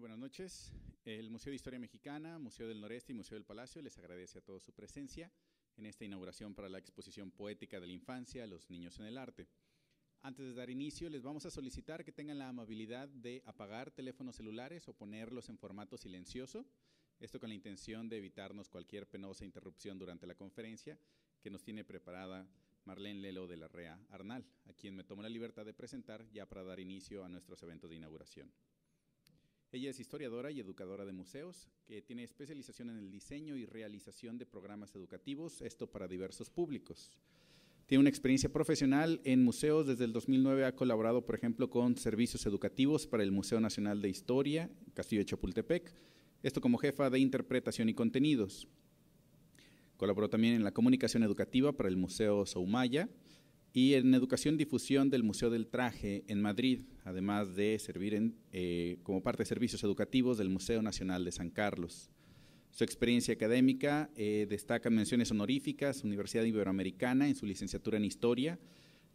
buenas noches. El Museo de Historia Mexicana, Museo del Noreste y Museo del Palacio les agradece a todos su presencia en esta inauguración para la exposición poética de la infancia, los niños en el arte. Antes de dar inicio, les vamos a solicitar que tengan la amabilidad de apagar teléfonos celulares o ponerlos en formato silencioso, esto con la intención de evitarnos cualquier penosa interrupción durante la conferencia que nos tiene preparada Marlene Lelo de la REA Arnal, a quien me tomo la libertad de presentar ya para dar inicio a nuestros eventos de inauguración. Ella es historiadora y educadora de museos, que tiene especialización en el diseño y realización de programas educativos, esto para diversos públicos. Tiene una experiencia profesional en museos. Desde el 2009 ha colaborado, por ejemplo, con servicios educativos para el Museo Nacional de Historia, Castillo de Chapultepec, esto como jefa de interpretación y contenidos. Colaboró también en la comunicación educativa para el Museo Soumaya, y en educación difusión del Museo del Traje en Madrid, además de servir eh, como parte de servicios educativos del Museo Nacional de San Carlos. Su experiencia académica eh, destaca menciones honoríficas, Universidad Iberoamericana en su licenciatura en Historia,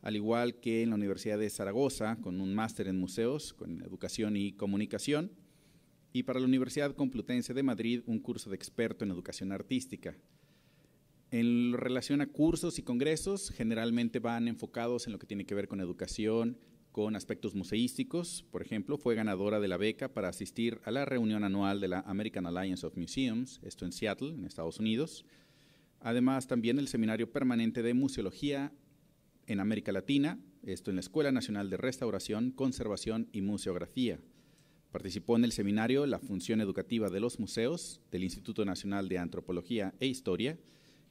al igual que en la Universidad de Zaragoza con un máster en museos, con educación y comunicación, y para la Universidad Complutense de Madrid un curso de experto en educación artística. En relación a cursos y congresos, generalmente van enfocados en lo que tiene que ver con educación, con aspectos museísticos. Por ejemplo, fue ganadora de la beca para asistir a la reunión anual de la American Alliance of Museums, esto en Seattle, en Estados Unidos. Además, también el Seminario Permanente de Museología en América Latina, esto en la Escuela Nacional de Restauración, Conservación y Museografía. Participó en el seminario La Función Educativa de los Museos del Instituto Nacional de Antropología e Historia,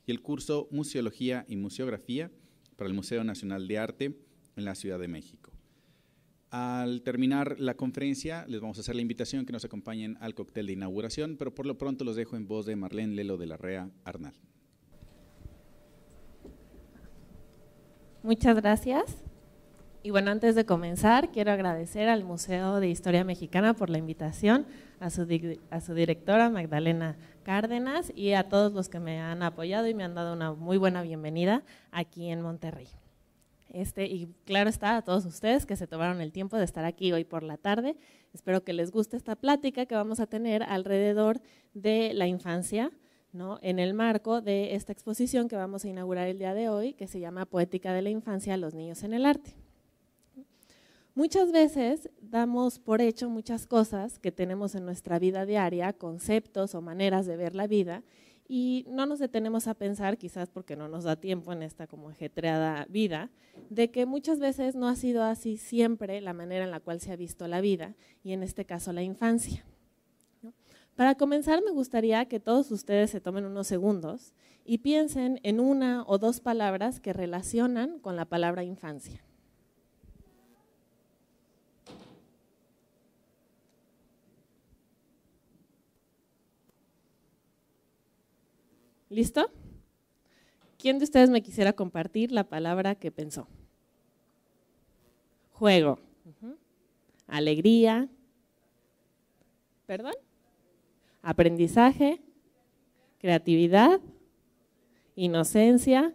y el curso Museología y Museografía para el Museo Nacional de Arte en la Ciudad de México. Al terminar la conferencia, les vamos a hacer la invitación que nos acompañen al cóctel de inauguración, pero por lo pronto los dejo en voz de Marlene Lelo de la REA Arnal. Muchas gracias. Y bueno, antes de comenzar, quiero agradecer al Museo de Historia Mexicana por la invitación, a su, a su directora Magdalena Cárdenas y a todos los que me han apoyado y me han dado una muy buena bienvenida aquí en Monterrey. Este, y claro está a todos ustedes que se tomaron el tiempo de estar aquí hoy por la tarde. Espero que les guste esta plática que vamos a tener alrededor de la infancia, ¿no? en el marco de esta exposición que vamos a inaugurar el día de hoy, que se llama Poética de la Infancia, los niños en el arte. Muchas veces damos por hecho muchas cosas que tenemos en nuestra vida diaria, conceptos o maneras de ver la vida, y no nos detenemos a pensar, quizás porque no nos da tiempo en esta como ajetreada vida, de que muchas veces no ha sido así siempre la manera en la cual se ha visto la vida, y en este caso la infancia. Para comenzar, me gustaría que todos ustedes se tomen unos segundos y piensen en una o dos palabras que relacionan con la palabra infancia. ¿Listo? ¿Quién de ustedes me quisiera compartir la palabra que pensó? Juego. Alegría. ¿Perdón? Aprendizaje. Creatividad. Inocencia.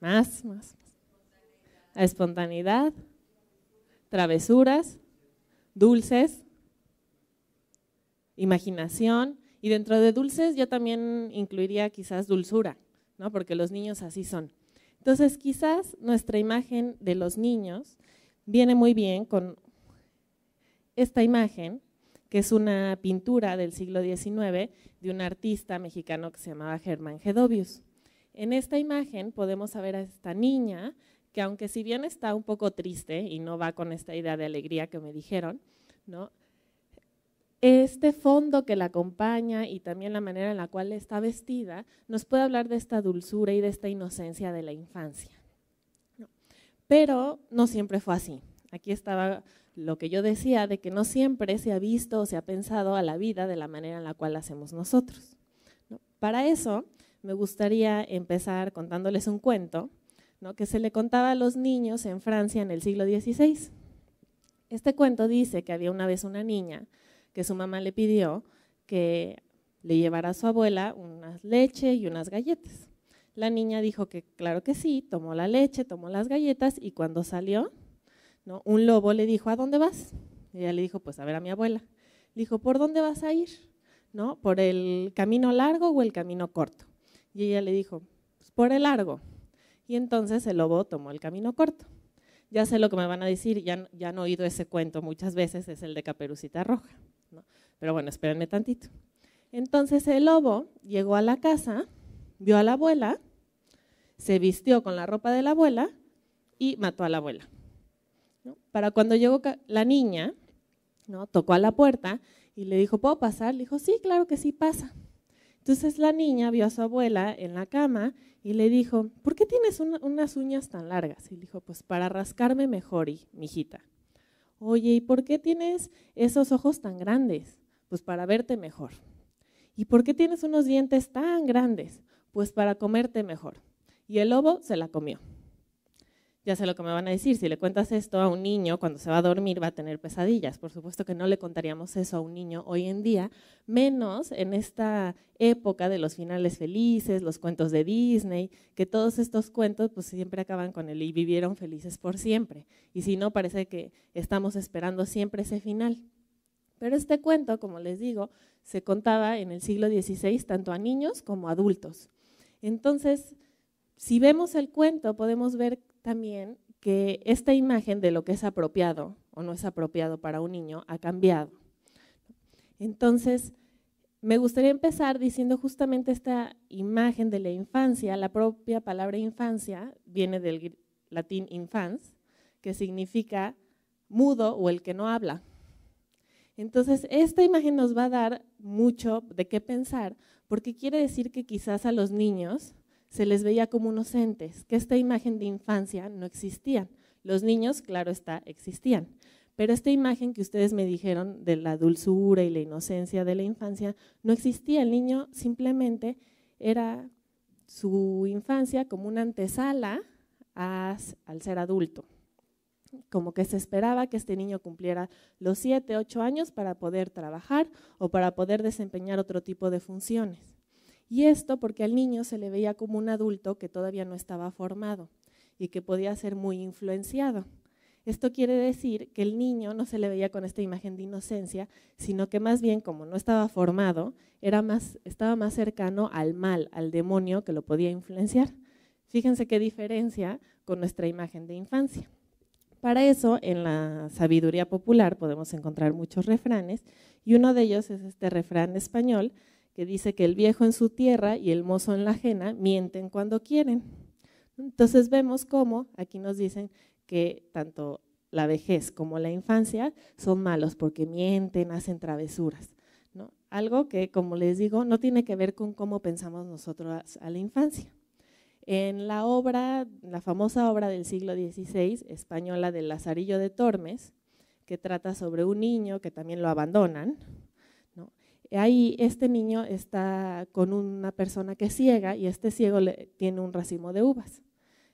más. más. Espontaneidad. Travesuras. Dulces. Imaginación y dentro de dulces yo también incluiría quizás dulzura, ¿no? porque los niños así son. Entonces quizás nuestra imagen de los niños viene muy bien con esta imagen, que es una pintura del siglo XIX de un artista mexicano que se llamaba Germán Gedovius. En esta imagen podemos ver a esta niña que aunque si bien está un poco triste y no va con esta idea de alegría que me dijeron, ¿no? este fondo que la acompaña y también la manera en la cual está vestida nos puede hablar de esta dulzura y de esta inocencia de la infancia. Pero no siempre fue así. Aquí estaba lo que yo decía de que no siempre se ha visto o se ha pensado a la vida de la manera en la cual la hacemos nosotros. Para eso me gustaría empezar contándoles un cuento que se le contaba a los niños en Francia en el siglo XVI. Este cuento dice que había una vez una niña que su mamá le pidió que le llevara a su abuela unas leche y unas galletas. La niña dijo que claro que sí, tomó la leche, tomó las galletas y cuando salió, ¿no? un lobo le dijo, ¿a dónde vas? ella le dijo, pues a ver a mi abuela. Le dijo, ¿por dónde vas a ir? ¿No? ¿Por el camino largo o el camino corto? Y ella le dijo, pues por el largo. Y entonces el lobo tomó el camino corto. Ya sé lo que me van a decir, ya, ya han oído ese cuento muchas veces, es el de Caperucita Roja. Pero bueno, espérenme tantito. Entonces el lobo llegó a la casa, vio a la abuela, se vistió con la ropa de la abuela y mató a la abuela. Para cuando llegó la niña, ¿no? tocó a la puerta y le dijo, ¿puedo pasar? Le dijo, sí, claro que sí, pasa. Entonces la niña vio a su abuela en la cama y le dijo, ¿por qué tienes unas uñas tan largas? Y le dijo, pues para rascarme mejor, y, mijita oye, ¿y por qué tienes esos ojos tan grandes? Pues para verte mejor. ¿Y por qué tienes unos dientes tan grandes? Pues para comerte mejor. Y el lobo se la comió. Ya sé lo que me van a decir, si le cuentas esto a un niño cuando se va a dormir va a tener pesadillas. Por supuesto que no le contaríamos eso a un niño hoy en día, menos en esta época de los finales felices, los cuentos de Disney, que todos estos cuentos pues siempre acaban con el y vivieron felices por siempre. Y si no, parece que estamos esperando siempre ese final. Pero este cuento, como les digo, se contaba en el siglo XVI tanto a niños como a adultos. Entonces, si vemos el cuento, podemos ver también que esta imagen de lo que es apropiado o no es apropiado para un niño ha cambiado. Entonces, me gustaría empezar diciendo justamente esta imagen de la infancia, la propia palabra infancia viene del latín infans, que significa mudo o el que no habla. Entonces, esta imagen nos va a dar mucho de qué pensar, porque quiere decir que quizás a los niños se les veía como inocentes, que esta imagen de infancia no existía. Los niños, claro está, existían. Pero esta imagen que ustedes me dijeron de la dulzura y la inocencia de la infancia no existía. El niño simplemente era su infancia como una antesala al ser adulto. Como que se esperaba que este niño cumpliera los siete ocho años para poder trabajar o para poder desempeñar otro tipo de funciones. Y esto porque al niño se le veía como un adulto que todavía no estaba formado y que podía ser muy influenciado. Esto quiere decir que el niño no se le veía con esta imagen de inocencia, sino que más bien como no estaba formado, era más, estaba más cercano al mal, al demonio que lo podía influenciar. Fíjense qué diferencia con nuestra imagen de infancia. Para eso, en la sabiduría popular podemos encontrar muchos refranes y uno de ellos es este refrán español que dice que el viejo en su tierra y el mozo en la ajena mienten cuando quieren. Entonces vemos cómo aquí nos dicen que tanto la vejez como la infancia son malos porque mienten, hacen travesuras. Algo que, como les digo, no tiene que ver con cómo pensamos nosotros a la infancia. En la obra, la famosa obra del siglo XVI, española del Lazarillo de Tormes, que trata sobre un niño que también lo abandonan, Ahí este niño está con una persona que es ciega y este ciego tiene un racimo de uvas.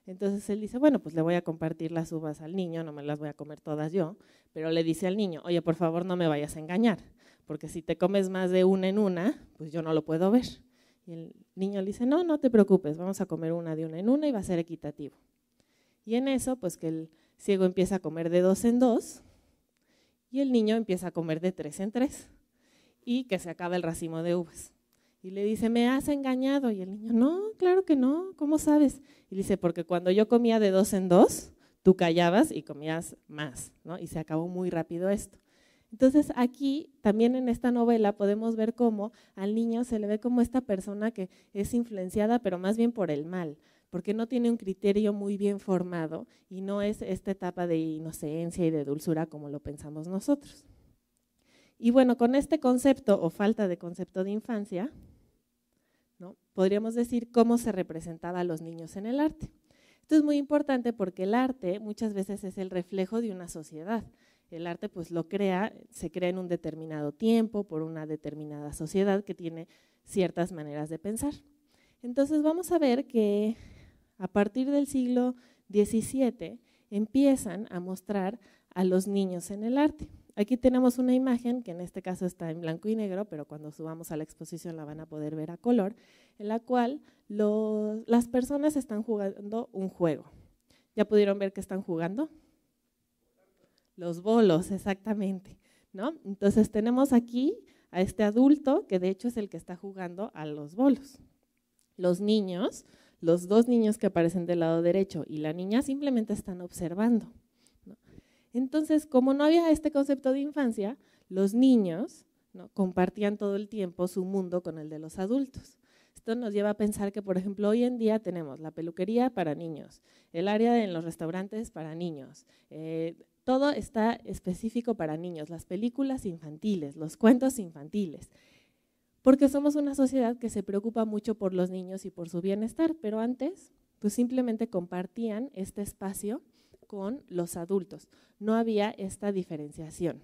Entonces él dice, bueno, pues le voy a compartir las uvas al niño, no me las voy a comer todas yo, pero le dice al niño, oye, por favor no me vayas a engañar, porque si te comes más de una en una, pues yo no lo puedo ver. Y el niño le dice, no, no te preocupes, vamos a comer una de una en una y va a ser equitativo. Y en eso, pues que el ciego empieza a comer de dos en dos y el niño empieza a comer de tres en tres y que se acaba el racimo de uvas. Y le dice, me has engañado. Y el niño, no, claro que no, ¿cómo sabes? Y dice, porque cuando yo comía de dos en dos, tú callabas y comías más, ¿no? Y se acabó muy rápido esto. Entonces aquí, también en esta novela, podemos ver cómo al niño se le ve como esta persona que es influenciada, pero más bien por el mal, porque no tiene un criterio muy bien formado y no es esta etapa de inocencia y de dulzura como lo pensamos nosotros. Y bueno, con este concepto o falta de concepto de infancia, podríamos decir cómo se representaba a los niños en el arte. Esto es muy importante porque el arte muchas veces es el reflejo de una sociedad. El arte pues lo crea, se crea en un determinado tiempo por una determinada sociedad que tiene ciertas maneras de pensar. Entonces vamos a ver que a partir del siglo XVII empiezan a mostrar a los niños en el arte. Aquí tenemos una imagen que en este caso está en blanco y negro, pero cuando subamos a la exposición la van a poder ver a color, en la cual las personas están jugando un juego. ¿Ya pudieron ver que están jugando? Los bolos, exactamente. ¿no? Entonces tenemos aquí a este adulto, que de hecho es el que está jugando a los bolos. Los niños, los dos niños que aparecen del lado derecho y la niña simplemente están observando. Entonces, como no había este concepto de infancia, los niños ¿no? compartían todo el tiempo su mundo con el de los adultos. Esto nos lleva a pensar que, por ejemplo, hoy en día tenemos la peluquería para niños, el área en los restaurantes para niños, eh, todo está específico para niños, las películas infantiles, los cuentos infantiles, porque somos una sociedad que se preocupa mucho por los niños y por su bienestar, pero antes pues simplemente compartían este espacio con los adultos. No había esta diferenciación.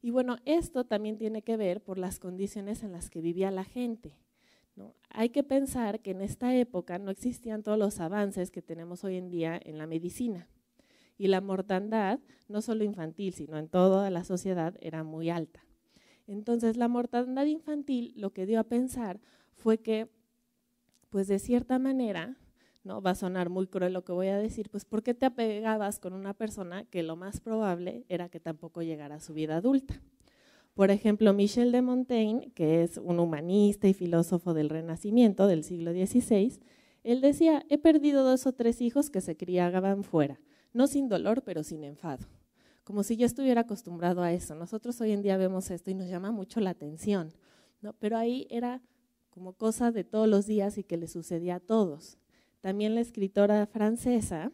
Y bueno, esto también tiene que ver por las condiciones en las que vivía la gente. Hay que pensar que en esta época no existían todos los avances que tenemos hoy en día en la medicina. Y la mortandad, no solo infantil, sino en toda la sociedad, era muy alta. Entonces, la mortandad infantil lo que dio a pensar fue que, pues de cierta manera, Va a sonar muy cruel lo que voy a decir, pues ¿por qué te apegabas con una persona que lo más probable era que tampoco llegara a su vida adulta? Por ejemplo, Michel de Montaigne, que es un humanista y filósofo del Renacimiento del siglo XVI, él decía, he perdido dos o tres hijos que se criaban fuera, no sin dolor, pero sin enfado. Como si yo estuviera acostumbrado a eso. Nosotros hoy en día vemos esto y nos llama mucho la atención, pero ahí era como cosa de todos los días y que le sucedía a todos. También la escritora francesa,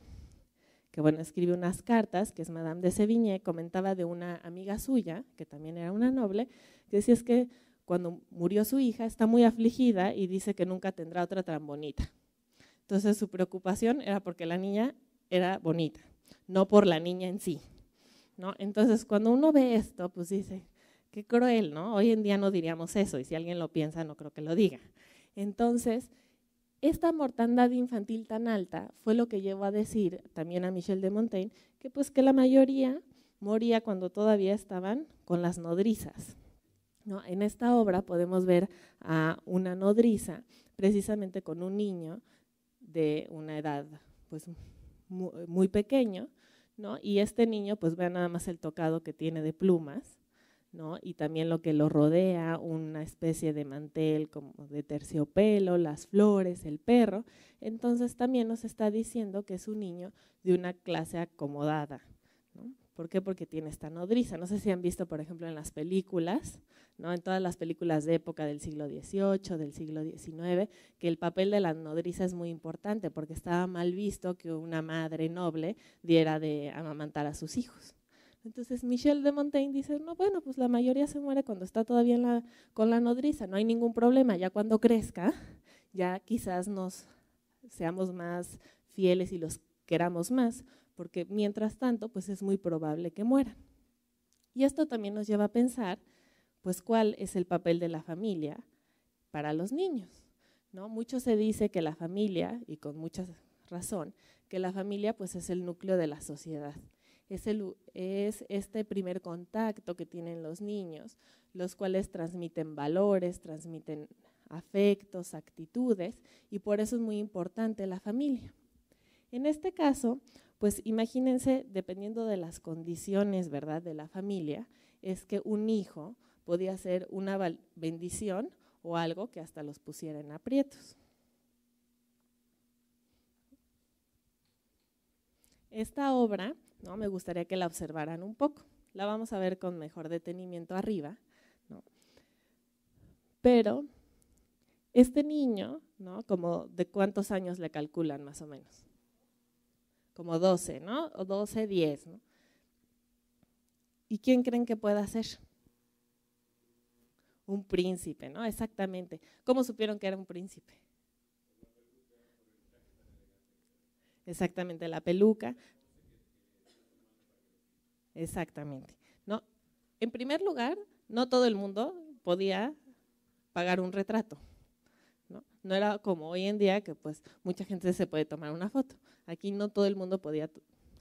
que bueno, escribe unas cartas, que es Madame de Sevigné, comentaba de una amiga suya, que también era una noble, que decía es que cuando murió su hija está muy afligida y dice que nunca tendrá otra tan bonita. Entonces su preocupación era porque la niña era bonita, no por la niña en sí. ¿no? Entonces cuando uno ve esto, pues dice, qué cruel, ¿no? Hoy en día no diríamos eso y si alguien lo piensa no creo que lo diga. Entonces, esta mortandad infantil tan alta fue lo que llevó a decir también a Michel de Montaigne que pues que la mayoría moría cuando todavía estaban con las nodrizas. En esta obra podemos ver a una nodriza precisamente con un niño de una edad pues muy, pequeño, Y este niño pues vea nada más el tocado que tiene de plumas, y también lo que lo rodea, una especie de mantel como de terciopelo, las flores, el perro. Entonces también nos está diciendo que es un niño de una clase acomodada. ¿Por qué? Porque tiene esta nodriza. No sé si han visto, por ejemplo, en las películas, ¿no? en todas las películas de época del siglo XVIII, del siglo XIX, que el papel de la nodriza es muy importante porque estaba mal visto que una madre noble diera de amamantar a sus hijos. Entonces Michel de Montaigne dice, no, bueno, pues la mayoría se muere cuando está todavía con la nodriza, no hay ningún problema, ya cuando crezca, ya quizás nos seamos más fieles y los queramos más, porque mientras tanto, pues es muy probable que mueran. Y esto también nos lleva a pensar, pues, cuál es el papel de la familia para los niños. ¿no? Mucho se dice que la familia, y con mucha razón, que la familia pues es el núcleo de la sociedad es, este primer contacto que tienen los niños, los cuales transmiten valores, transmiten afectos, actitudes, y por eso es muy importante la familia. En este caso, pues imagínense, dependiendo de las condiciones, ¿verdad?, de la familia, es que un hijo podía ser una bendición o algo que hasta los pusiera en aprietos. Esta obra ¿no? Me gustaría que la observaran un poco. La vamos a ver con mejor detenimiento arriba, ¿no? Pero este niño, ¿no? Como de cuántos años le calculan más o menos. Como 12, ¿no? O 12, 10, ¿no? ¿Y quién creen que pueda ser? Un príncipe, ¿no? Exactamente. ¿Cómo supieron que era un príncipe? Exactamente, la peluca, Exactamente. No, en primer lugar, no todo el mundo podía pagar un retrato. ¿no? era como hoy en día que pues mucha gente se puede tomar una foto. Aquí no todo el mundo podía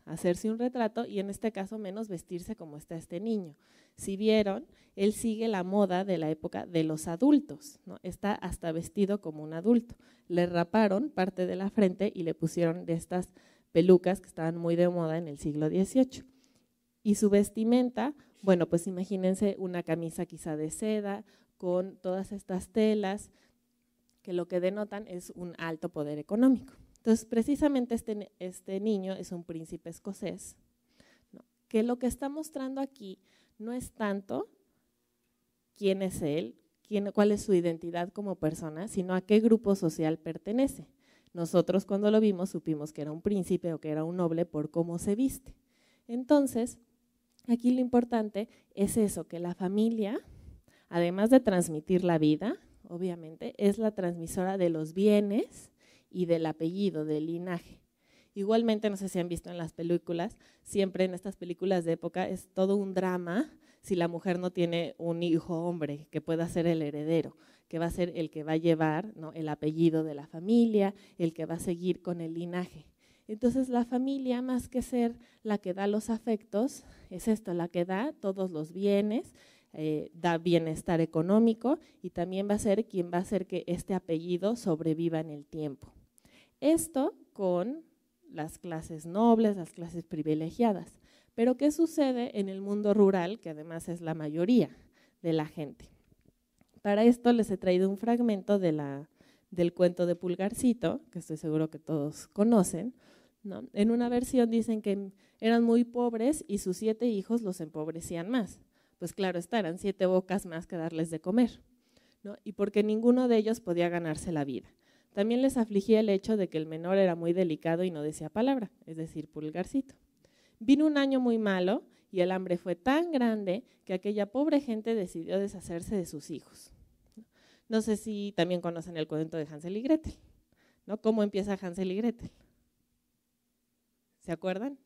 hacerse un retrato y en este caso menos vestirse como está este niño. Si vieron, él sigue la moda de la época de los adultos, ¿no? está hasta vestido como un adulto. Le raparon parte de la frente y le pusieron de estas pelucas que estaban muy de moda en el siglo XVIII. Y su vestimenta, bueno, pues imagínense una camisa quizá de seda con todas estas telas que lo que denotan es un alto poder económico. Entonces, precisamente este, este niño es un príncipe escocés, que lo que está mostrando aquí no es tanto quién es él, quién, cuál es su identidad como persona, sino a qué grupo social pertenece. Nosotros cuando lo vimos supimos que era un príncipe o que era un noble por cómo se viste. Entonces, Aquí lo importante es eso, que la familia, además de transmitir la vida, obviamente, es la transmisora de los bienes y del apellido, del linaje. Igualmente, no sé si han visto en las películas, siempre en estas películas de época es todo un drama si la mujer no tiene un hijo hombre que pueda ser el heredero, que va a ser el que va a llevar el apellido de la familia, el que va a seguir con el linaje. Entonces la familia, más que ser la que da los afectos, es esto, la que da todos los bienes, eh, da bienestar económico y también va a ser quien va a hacer que este apellido sobreviva en el tiempo. Esto con las clases nobles, las clases privilegiadas. Pero ¿qué sucede en el mundo rural, que además es la mayoría de la gente? Para esto les he traído un fragmento del cuento de Pulgarcito, que estoy seguro que todos conocen, en una versión dicen que eran muy pobres y sus siete hijos los empobrecían más. Pues claro, estarán siete bocas más que darles de comer. Y porque ninguno de ellos podía ganarse la vida. También les afligía el hecho de que el menor era muy delicado y no decía palabra, es decir, pulgarcito. Vino un año muy malo y el hambre fue tan grande que aquella pobre gente decidió deshacerse de sus hijos. No sé si también conocen el cuento de Hansel y Gretel, ¿Cómo empieza Hansel y Gretel? ¿Se acuerdan?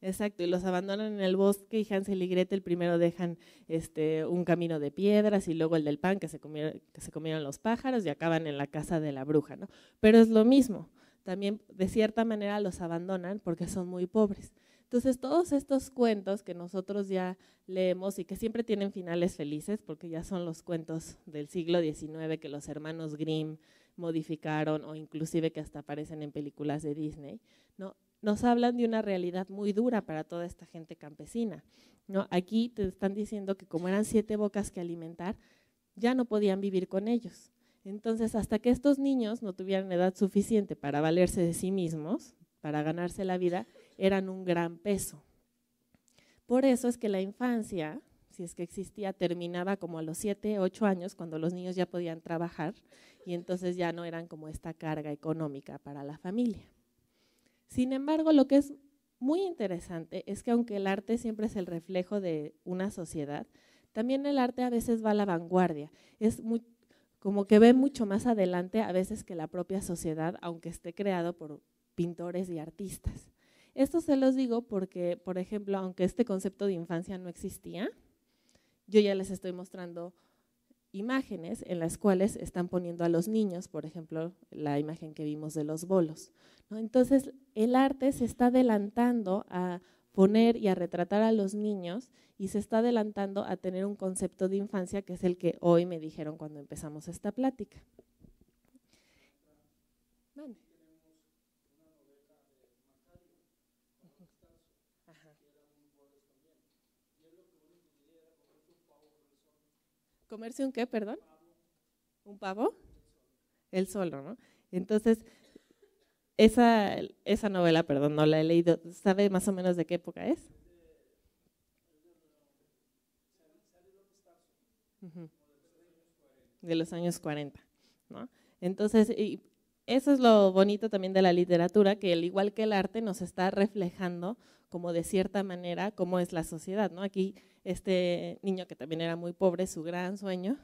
Exacto, y los abandonan en el bosque y Hansel y Gretel primero dejan este, un camino de piedras y luego el del pan que se, comieron, que se comieron los pájaros y acaban en la casa de la bruja, ¿no? Pero es lo mismo, también de cierta manera los abandonan porque son muy pobres. Entonces, todos estos cuentos que nosotros ya leemos y que siempre tienen finales felices, porque ya son los cuentos del siglo XIX que los hermanos Grimm modificaron o inclusive que hasta aparecen en películas de Disney, ¿no? nos hablan de una realidad muy dura para toda esta gente campesina. ¿no? Aquí te están diciendo que como eran siete bocas que alimentar, ya no podían vivir con ellos. Entonces, hasta que estos niños no tuvieran edad suficiente para valerse de sí mismos, para ganarse la vida, eran un gran peso. Por eso es que la infancia, si es que existía, terminaba como a los 7, 8 años, cuando los niños ya podían trabajar y entonces ya no eran como esta carga económica para la familia. Sin embargo, lo que es muy interesante es que aunque el arte siempre es el reflejo de una sociedad, también el arte a veces va a la vanguardia. Es como que ve mucho más adelante a veces que la propia sociedad, aunque esté creado por pintores y artistas. Esto se los digo porque, por ejemplo, aunque este concepto de infancia no existía, yo ya les estoy mostrando imágenes en las cuales están poniendo a los niños, por ejemplo, la imagen que vimos de los bolos. Entonces, el arte se está adelantando a poner y a retratar a los niños y se está adelantando a tener un concepto de infancia que es el que hoy me dijeron cuando empezamos esta plática. Vale. comercio un qué, perdón? ¿Un pavo? Él solo, ¿no? Entonces, esa, esa novela, perdón, no la he leído. ¿Sabe más o menos de qué época es? De los años 40, ¿no? Entonces, y eso es lo bonito también de la literatura, que al igual que el arte nos está reflejando como de cierta manera cómo es la sociedad, ¿no? Aquí este niño que también era muy pobre, su gran sueño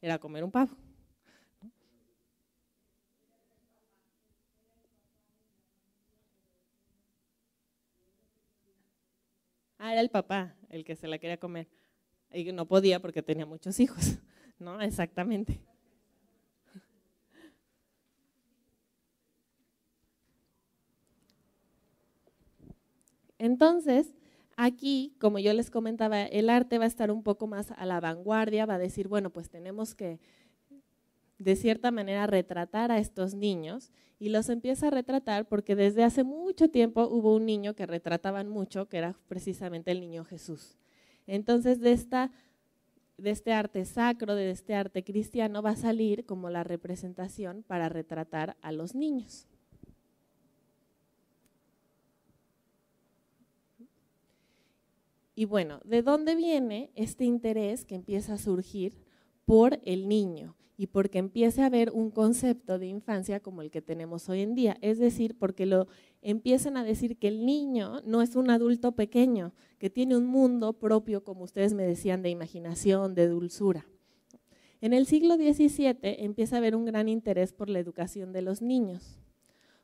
era comer un pavo. Ah, era el papá el que se la quería comer. Y no podía porque tenía muchos hijos, ¿no? Exactamente. Entonces, Aquí, como yo les comentaba, el arte va a estar un poco más a la vanguardia, va a decir, bueno, pues tenemos que de cierta manera retratar a estos niños y los empieza a retratar porque desde hace mucho tiempo hubo un niño que retrataban mucho, que era precisamente el niño Jesús. Entonces, de de este arte sacro, de este arte cristiano, va a salir como la representación para retratar a los niños. Y bueno, ¿de dónde viene este interés que empieza a surgir por el niño? y porque empiece a haber un concepto de infancia como el que tenemos hoy en día. Es decir, porque lo empiezan a decir que el niño no es un adulto pequeño, que tiene un mundo propio, como ustedes me decían, de imaginación, de dulzura. En el siglo XVII empieza a haber un gran interés por la educación de los niños.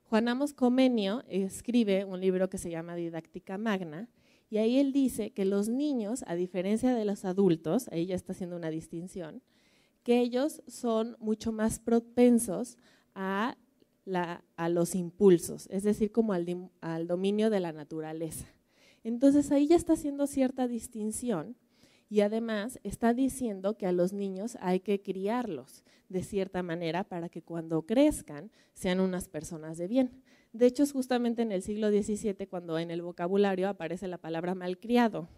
Juan Amos Comenio escribe un libro que se llama Didáctica Magna y ahí él dice que los niños, a diferencia de los adultos, ahí ya está haciendo una distinción, que ellos son mucho más propensos a, los impulsos, es decir, como al, al dominio de la naturaleza. Entonces ahí ya está haciendo cierta distinción y además está diciendo que a los niños hay que criarlos de cierta manera para que cuando crezcan sean unas personas de bien. De hecho, es justamente en el siglo XVII cuando en el vocabulario aparece la palabra malcriado,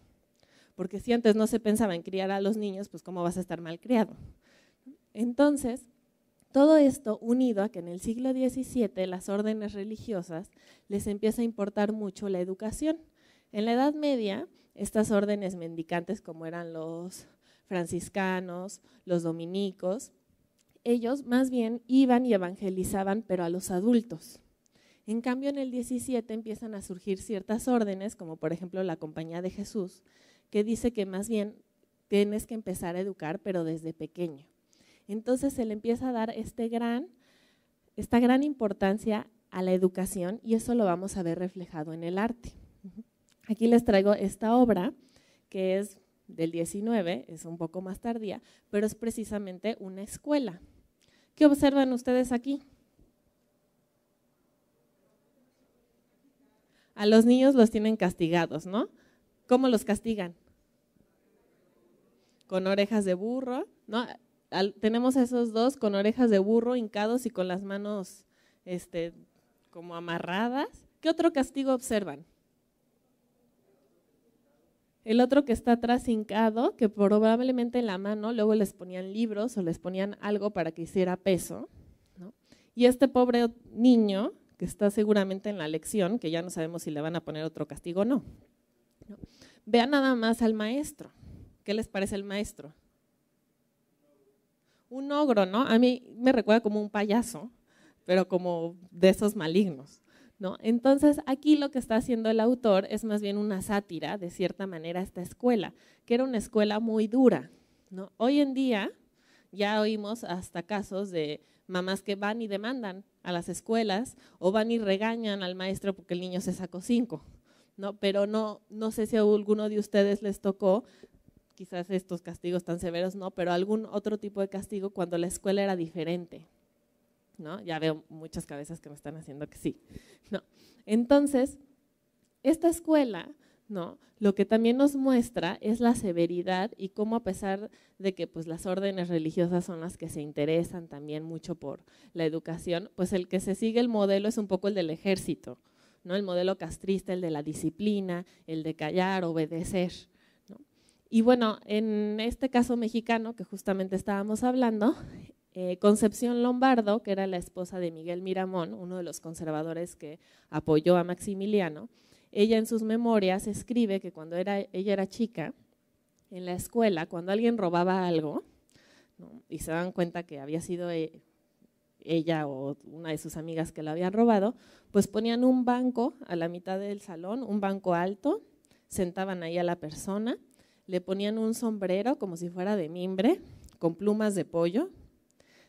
porque si antes no se pensaba en criar a los niños, pues cómo vas a estar malcriado. Entonces, todo esto unido a que en el siglo XVII las órdenes religiosas les empieza a importar mucho la educación. En la Edad Media, estas órdenes mendicantes como eran los franciscanos, los dominicos, ellos más bien iban y evangelizaban, pero a los adultos. En cambio, en el 17 empiezan a surgir ciertas órdenes, como por ejemplo la compañía de Jesús, que dice que más bien tienes que empezar a educar, pero desde pequeño. Entonces se le empieza a dar este gran, esta gran importancia a la educación y eso lo vamos a ver reflejado en el arte. Aquí les traigo esta obra que es del 19, es un poco más tardía, pero es precisamente una escuela. ¿Qué observan ustedes aquí? a los niños los tienen castigados, ¿no? ¿Cómo los castigan? Con orejas de burro, ¿no? tenemos a esos dos con orejas de burro hincados y con las manos este, como amarradas. ¿Qué otro castigo observan? El otro que está atrás hincado, que probablemente en la mano luego les ponían libros o les ponían algo para que hiciera peso. ¿no? Y este pobre niño que está seguramente en la lección, que ya no sabemos si le van a poner otro castigo o no. vea nada más al maestro. ¿Qué les parece el maestro? Un ogro, ¿no? A mí me recuerda como un payaso, pero como de esos malignos. ¿No? Entonces, aquí lo que está haciendo el autor es más bien una sátira, de cierta manera, a esta escuela, que era una escuela muy dura. ¿no? Hoy en día ya oímos hasta casos de mamás que van y demandan a las escuelas o van y regañan al maestro porque el niño se sacó cinco, ¿no? Pero no, no sé si a alguno de ustedes les tocó, quizás estos castigos tan severos no, pero algún otro tipo de castigo cuando la escuela era diferente, ¿no? Ya veo muchas cabezas que me están haciendo que sí, ¿no? Entonces, esta escuela lo que también nos muestra es la severidad y cómo a pesar de que pues, las órdenes religiosas son las que se interesan también mucho por la educación, pues el que se sigue el modelo es un poco el del ejército, ¿no? El modelo castrista, el de la disciplina, el de callar, obedecer, Y bueno, en este caso mexicano que justamente estábamos hablando, eh, Concepción Lombardo, que era la esposa de Miguel Miramón, uno de los conservadores que apoyó a Maximiliano, ella en sus memorias escribe que cuando era, ella era chica, en la escuela, cuando alguien robaba algo, y se dan cuenta que había sido eh, ella o una de sus amigas que la habían robado, pues ponían un banco a la mitad del salón, un banco alto, sentaban ahí a la persona, le ponían un sombrero como si fuera de mimbre, con plumas de pollo,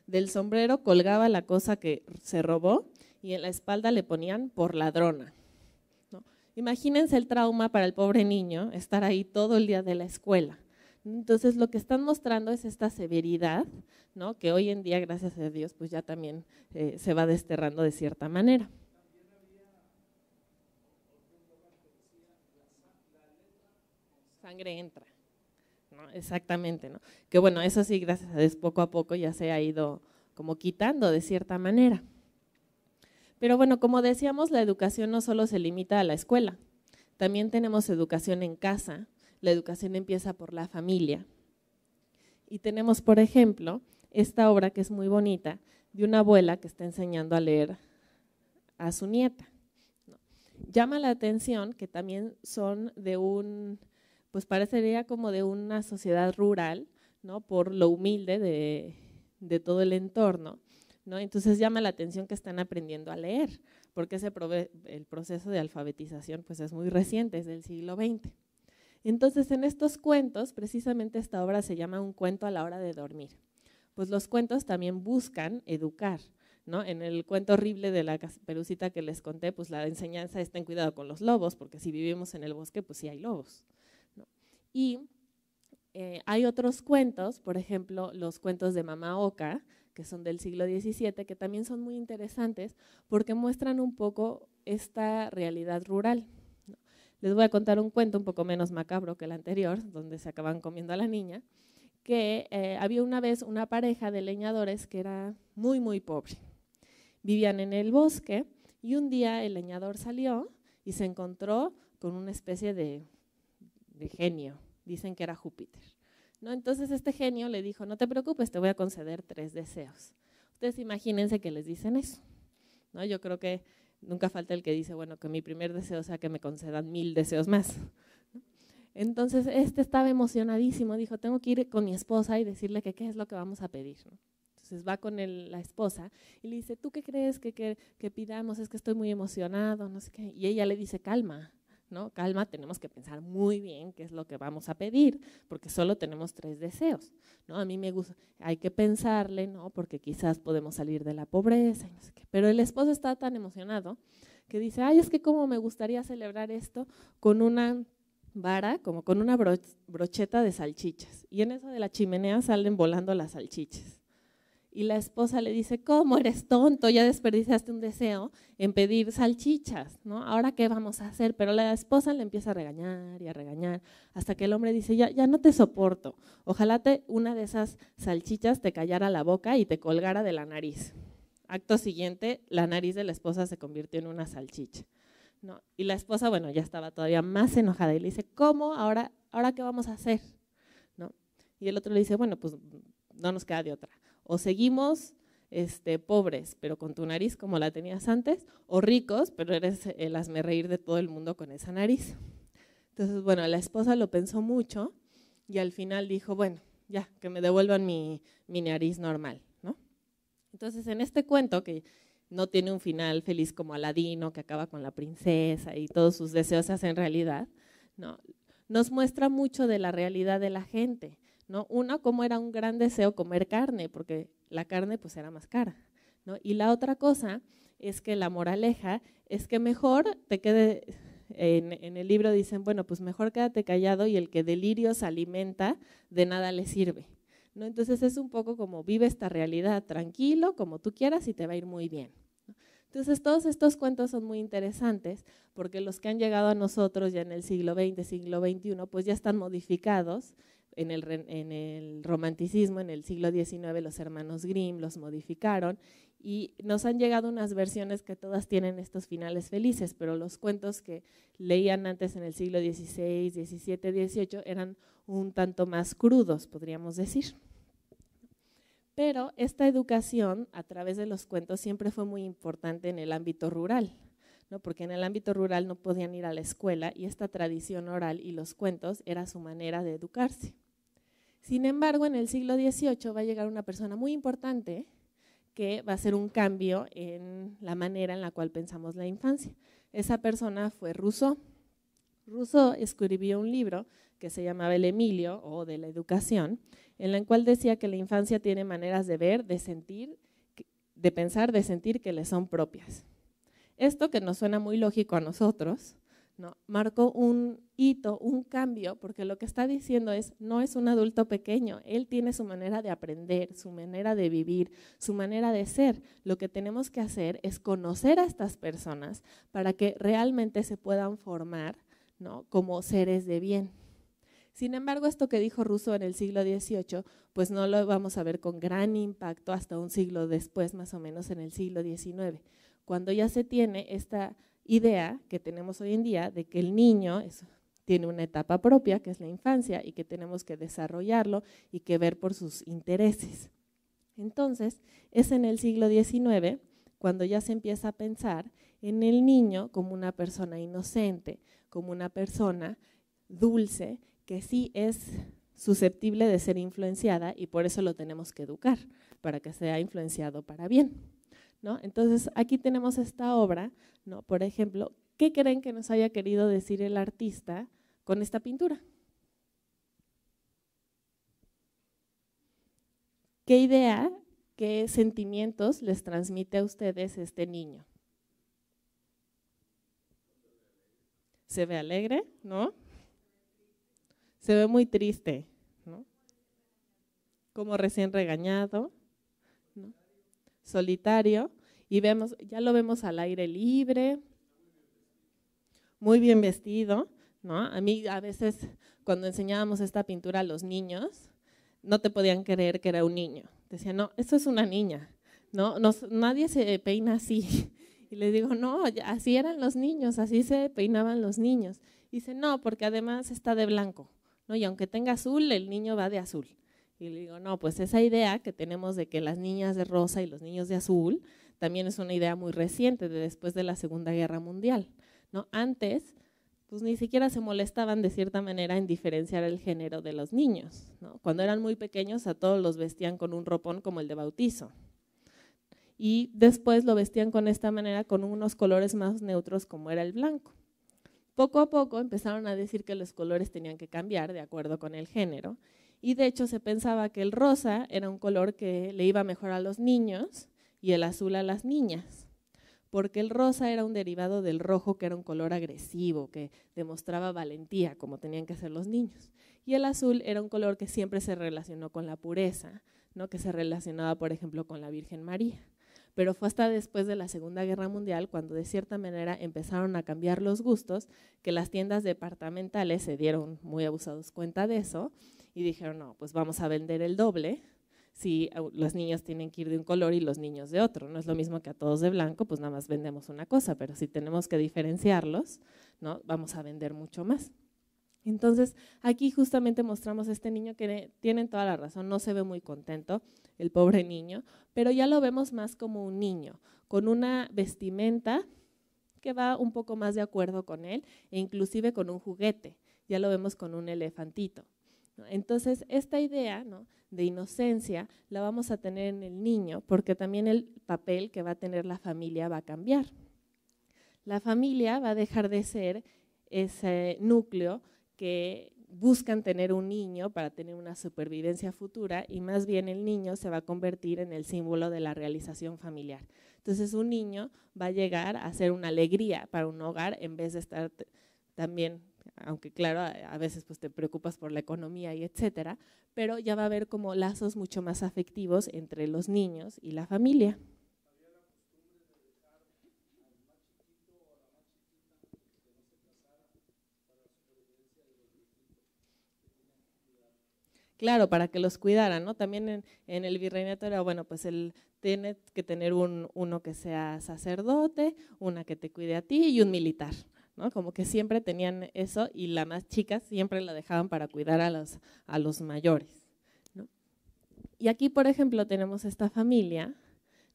del sombrero colgaba la cosa que se robó y en la espalda le ponían por ladrona. Imagínense el trauma para el pobre niño, estar ahí todo el día de la escuela. Entonces, lo que están mostrando es esta severidad, ¿no? que hoy en día, gracias a Dios, pues ya también eh, se va desterrando de cierta manera. Sangre entra, ¿no? exactamente. ¿no? Que bueno, eso sí, gracias a Dios, poco a poco ya se ha ido como quitando de cierta manera. Pero bueno, como decíamos, la educación no solo se limita a la escuela, también tenemos educación en casa, la educación empieza por la familia. Y tenemos, por ejemplo, esta obra que es muy bonita, de una abuela que está enseñando a leer a su nieta. Llama la atención que también son de un, pues parecería como de una sociedad rural, ¿no? por lo humilde de, de todo el entorno entonces llama la atención que están aprendiendo a leer, porque el proceso de alfabetización pues es muy reciente, es del siglo XX. Entonces en estos cuentos, precisamente esta obra se llama Un cuento a la hora de dormir. Pues los cuentos también buscan educar, En el cuento horrible de la perucita que les conté, pues la enseñanza es ten cuidado con los lobos, porque si vivimos en el bosque, pues sí hay lobos. Y eh, hay otros cuentos, por ejemplo, los cuentos de Mamá Oca, que son del siglo XVII, que también son muy interesantes porque muestran un poco esta realidad rural. Les voy a contar un cuento un poco menos macabro que el anterior, donde se acaban comiendo a la niña, que eh, había una vez una pareja de leñadores que era muy, muy pobre. Vivían en el bosque y un día el leñador salió y se encontró con una especie de genio, dicen que era Júpiter ¿no? Entonces este genio le dijo, no te preocupes, te voy a conceder tres deseos. Ustedes imagínense que les dicen eso. ¿no? Yo creo que nunca falta el que dice, bueno, que mi primer deseo sea que me concedan mil deseos más. Entonces este estaba emocionadísimo, dijo, tengo que ir con mi esposa y decirle que qué es lo que vamos a pedir. Entonces va con la esposa y le dice, ¿tú qué crees que, que, pidamos? Es que estoy muy emocionado, no sé qué. Y ella le dice, calma, ¿no? Calma, tenemos que pensar muy bien qué es lo que vamos a pedir, porque solo tenemos tres deseos, ¿no? A mí me gusta, hay que pensarle, ¿no? Porque quizás podemos salir de la pobreza Pero el esposo está tan emocionado que dice, ay, es que cómo me gustaría celebrar esto con una vara, como con una brocheta de salchichas. Y en eso de la chimenea salen volando las salchichas y la esposa le dice, ¿cómo eres tonto? Ya desperdiciaste un deseo en pedir salchichas, ¿no? Ahora qué vamos a hacer? Pero la esposa le empieza a regañar y a regañar hasta que el hombre dice, ya, ya no te soporto. Ojalá te, una de esas salchichas te callara la boca y te colgara de la nariz. Acto siguiente, la nariz de la esposa se convirtió en una salchicha. ¿no? Y la esposa, bueno, ya estaba todavía más enojada y le dice, ¿cómo? Ahora, ¿ahora qué vamos a hacer? ¿No? Y el otro le dice, bueno, pues no nos queda de otra o seguimos este, pobres, pero con tu nariz como la tenías antes, o ricos, pero eres el hazme reír de todo el mundo con esa nariz. Entonces, bueno, la esposa lo pensó mucho y al final dijo, bueno, ya, que me devuelvan mi, mi nariz normal, ¿no? Entonces, en este cuento, que no tiene un final feliz como Aladino, que acaba con la princesa y todos sus deseos se hacen realidad, ¿no? nos muestra mucho de la realidad de la gente ¿no? Una, como era un gran deseo comer carne, porque la carne pues era más cara, Y la otra cosa es que la moraleja es que mejor te quede, en, el libro dicen, bueno, pues mejor quédate callado y el que delirios alimenta, de nada le sirve. ¿no? Entonces es un poco como vive esta realidad tranquilo, como tú quieras y te va a ir muy bien. Entonces todos estos cuentos son muy interesantes porque los que han llegado a nosotros ya en el siglo XX, siglo XXI, pues ya están modificados en el, romanticismo, en el siglo XIX, los hermanos Grimm los modificaron y nos han llegado unas versiones que todas tienen estos finales felices, pero los cuentos que leían antes en el siglo XVI, XVII, XVIII eran un tanto más crudos, podríamos decir. Pero esta educación a través de los cuentos siempre fue muy importante en el ámbito rural porque en el ámbito rural no podían ir a la escuela y esta tradición oral y los cuentos era su manera de educarse. Sin embargo, en el siglo XVIII va a llegar una persona muy importante que va a hacer un cambio en la manera en la cual pensamos la infancia. Esa persona fue Rousseau. Rousseau escribió un libro que se llamaba El Emilio o de la educación, en el cual decía que la infancia tiene maneras de ver, de sentir, de pensar, de sentir que le son propias. Esto que nos suena muy lógico a nosotros, ¿no? marcó un hito, un cambio, porque lo que está diciendo es, no es un adulto pequeño, él tiene su manera de aprender, su manera de vivir, su manera de ser. Lo que tenemos que hacer es conocer a estas personas para que realmente se puedan formar como seres de bien. Sin embargo, esto que dijo Rousseau en el siglo XVIII, pues no lo vamos a ver con gran impacto hasta un siglo después, más o menos en el siglo XIX cuando ya se tiene esta idea que tenemos hoy en día de que el niño tiene una etapa propia, que es la infancia, y que tenemos que desarrollarlo y que ver por sus intereses. Entonces, es en el siglo XIX cuando ya se empieza a pensar en el niño como una persona inocente, como una persona dulce, que sí es susceptible de ser influenciada y por eso lo tenemos que educar, para que sea influenciado para bien. Entonces, aquí tenemos esta obra, ¿no? Por ejemplo, ¿qué creen que nos haya querido decir el artista con esta pintura? ¿Qué idea, qué sentimientos les transmite a ustedes este niño? Se ve alegre, ¿no? Se ve muy triste, ¿no? Como recién regañado solitario y vemos, ya lo vemos al aire libre, muy bien vestido, ¿no? A mí a veces cuando enseñábamos esta pintura a los niños, no te podían creer que era un niño. Decían, no, esto es una niña, ¿no? nadie se peina así. Y les digo, no, así eran los niños, así se peinaban los niños. Y dice, no, porque además está de blanco, ¿no? Y aunque tenga azul, el niño va de azul. Y le digo, no, pues esa idea que tenemos de que las niñas de rosa y los niños de azul también es una idea muy reciente, de después de la Segunda Guerra Mundial. ¿no? Antes, pues ni siquiera se molestaban de cierta manera en diferenciar el género de los niños. Cuando eran muy pequeños a todos los vestían con un ropón como el de bautizo. Y después lo vestían con esta manera, con unos colores más neutros como era el blanco. Poco a poco empezaron a decir que los colores tenían que cambiar de acuerdo con el género y de hecho se pensaba que el rosa era un color que le iba mejor a los niños y el azul a las niñas, porque el rosa era un derivado del rojo que era un color agresivo, que demostraba valentía, como tenían que ser los niños, y el azul era un color que siempre se relacionó con la pureza, ¿no? que se relacionaba, por ejemplo, con la Virgen María. Pero fue hasta después de la Segunda Guerra Mundial cuando de cierta manera empezaron a cambiar los gustos, que las tiendas departamentales se dieron muy abusados cuenta de eso y dijeron, no, pues vamos a vender el doble si los niños tienen que ir de un color y los niños de otro. No es lo mismo que a todos de blanco, pues nada más vendemos una cosa, pero si tenemos que diferenciarlos, ¿no? vamos a vender mucho más. Entonces, aquí justamente mostramos a este niño que tienen toda la razón, no se ve muy contento, el pobre niño, pero ya lo vemos más como un niño, con una vestimenta que va un poco más de acuerdo con él e inclusive con un juguete, ya lo vemos con un elefantito. Entonces, esta idea de inocencia la vamos a tener en el niño porque también el papel que va a tener la familia va a cambiar. La familia va a dejar de ser ese núcleo que buscan tener un niño para tener una supervivencia futura y más bien el niño se va a convertir en el símbolo de la realización familiar. Entonces un niño va a llegar a ser una alegría para un hogar en vez de estar también aunque claro, a, veces pues te preocupas por la economía y etcétera, pero ya va a haber como lazos mucho más afectivos entre los niños y la familia. claro, para que los cuidaran, ¿no? También en, en, el virreinato era, bueno, pues él tiene que tener un, uno que sea sacerdote, una que te cuide a ti y un militar. Como que siempre tenían eso y la más chica siempre la dejaban para cuidar a los, a los mayores. Y aquí, por ejemplo, tenemos esta familia,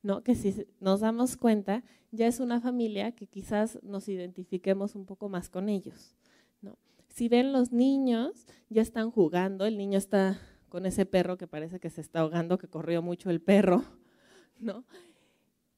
¿no? que si nos damos cuenta, ya es una familia que quizás nos identifiquemos un poco más con ellos. ¿no? Si ven los niños, ya están jugando, el niño está con ese perro que parece que se está ahogando, que corrió mucho el perro, ¿no?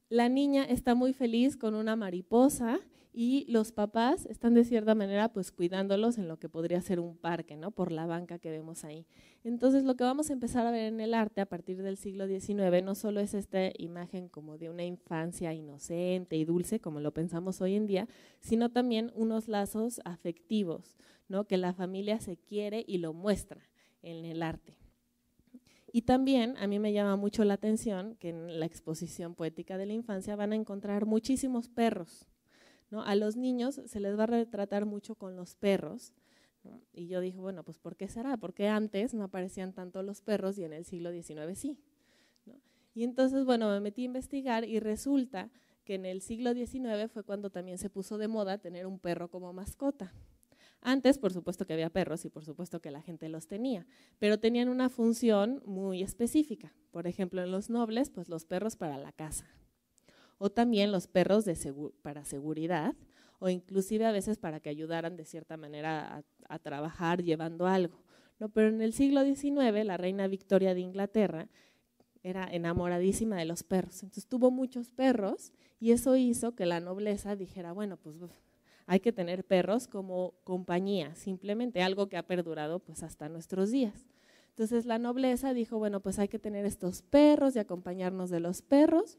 La niña está muy feliz con una mariposa y los papás están de cierta manera pues cuidándolos en lo que podría ser un parque, ¿no? Por la banca que vemos ahí. Entonces lo que vamos a empezar a ver en el arte a partir del siglo XIX no solo es esta imagen como de una infancia inocente y dulce como lo pensamos hoy en día, sino también unos lazos afectivos, ¿no? Que la familia se quiere y lo muestra en el arte. Y también a mí me llama mucho la atención que en la exposición poética de la infancia van a encontrar muchísimos perros, a los niños se les va a retratar mucho con los perros. Y yo dije, bueno, pues ¿por qué será? Porque antes no aparecían tanto los perros y en el siglo XIX sí. Y entonces, bueno, me metí a investigar y resulta que en el siglo XIX fue cuando también se puso de moda tener un perro como mascota. Antes, por supuesto que había perros y por supuesto que la gente los tenía, pero tenían una función muy específica. Por ejemplo, en los nobles, pues los perros para la casa, o también los perros para seguridad, o inclusive a veces para que ayudaran de cierta manera a, trabajar llevando algo. No, pero en el siglo XIX la reina Victoria de Inglaterra era enamoradísima de los perros, entonces tuvo muchos perros y eso hizo que la nobleza dijera, bueno, pues, pues hay que tener perros como compañía, simplemente algo que ha perdurado pues hasta nuestros días. Entonces la nobleza dijo, bueno, pues hay que tener estos perros y acompañarnos de los perros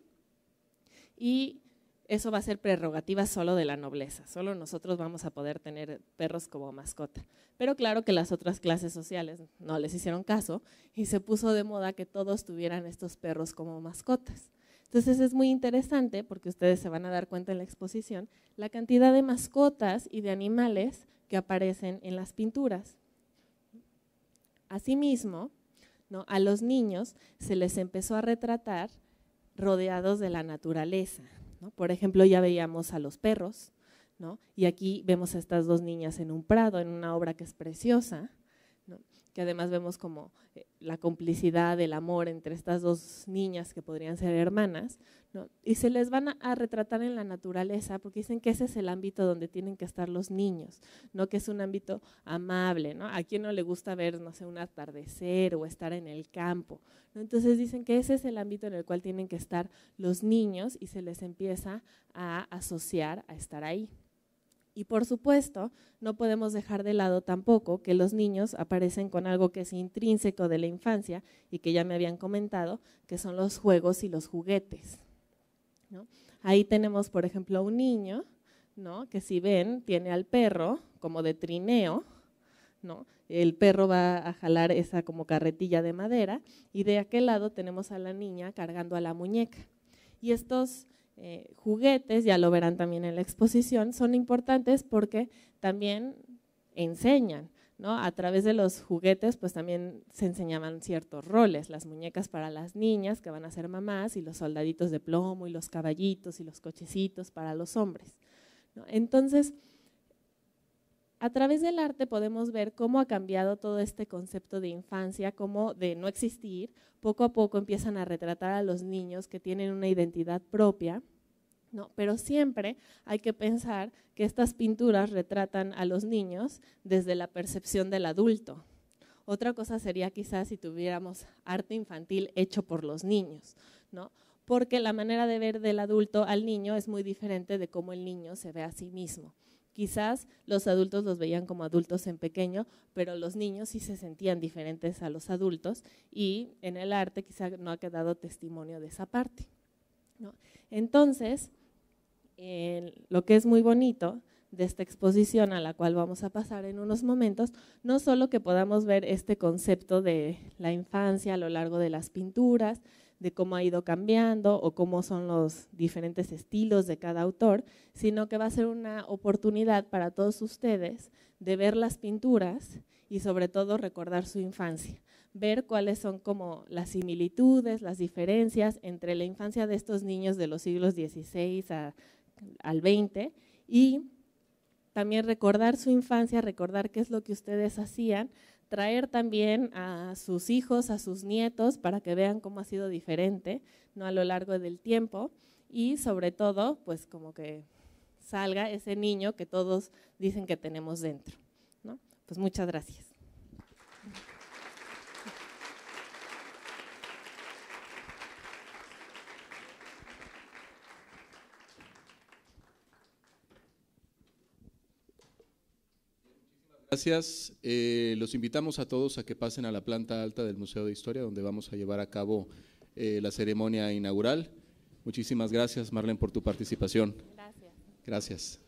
y eso va a ser prerrogativa solo de la nobleza, solo nosotros vamos a poder tener perros como mascota. Pero claro que las otras clases sociales no les hicieron caso y se puso de moda que todos tuvieran estos perros como mascotas. Entonces es muy interesante porque ustedes se van a dar cuenta en la exposición la cantidad de mascotas y de animales que aparecen en las pinturas. Asimismo, a los niños se les empezó a retratar rodeados de la naturaleza. Por ejemplo, ya veíamos a los perros, y aquí vemos a estas dos niñas en un prado, en una obra que es preciosa, que además vemos como eh, la complicidad, del amor entre estas dos niñas que podrían ser hermanas, y se les van a, retratar en la naturaleza porque dicen que ese es el ámbito donde tienen que estar los niños, no que es un ámbito amable, ¿no? a quien no le gusta ver, no sé, un atardecer o estar en el campo. Entonces dicen que ese es el ámbito en el cual tienen que estar los niños y se les empieza a asociar a estar ahí. Y por supuesto, no podemos dejar de lado tampoco que los niños aparecen con algo que es intrínseco de la infancia y que ya me habían comentado, que son los juegos y los juguetes. Ahí tenemos, por ejemplo, un niño, ¿no? que si ven, tiene al perro como de trineo, ¿no? el perro va a jalar esa como carretilla de madera y de aquel lado tenemos a la niña cargando a la muñeca. Y estos eh, juguetes, ya lo verán también en la exposición, son importantes porque también enseñan. ¿no? A través de los juguetes, pues también se enseñaban ciertos roles, las muñecas para las niñas que van a ser mamás y los soldaditos de plomo y los caballitos y los cochecitos para los hombres. ¿no? Entonces, a través del arte podemos ver cómo ha cambiado todo este concepto de infancia, cómo de no existir, poco a poco empiezan a retratar a los niños que tienen una identidad propia, ¿no? pero siempre hay que pensar que estas pinturas retratan a los niños desde la percepción del adulto. Otra cosa sería quizás si tuviéramos arte infantil hecho por los niños, ¿no? porque la manera de ver del adulto al niño es muy diferente de cómo el niño se ve a sí mismo. Quizás los adultos los veían como adultos en pequeño, pero los niños sí se sentían diferentes a los adultos y en el arte quizás no ha quedado testimonio de esa parte. Entonces, lo que es muy bonito de esta exposición a la cual vamos a pasar en unos momentos, no solo que podamos ver este concepto de la infancia a lo largo de las pinturas, de cómo ha ido cambiando o cómo son los diferentes estilos de cada autor, sino que va a ser una oportunidad para todos ustedes de ver las pinturas y sobre todo recordar su infancia, ver cuáles son como las similitudes, las diferencias entre la infancia de estos niños de los siglos XVI al XX y también recordar su infancia, recordar qué es lo que ustedes hacían traer también a sus hijos, a sus nietos, para que vean cómo ha sido diferente ¿no? a lo largo del tiempo y sobre todo, pues como que salga ese niño que todos dicen que tenemos dentro. Pues muchas gracias. gracias. Eh, los invitamos a todos a que pasen a la planta alta del Museo de Historia, donde vamos a llevar a cabo eh, la ceremonia inaugural. Muchísimas gracias, Marlene, por tu participación. Gracias. Gracias.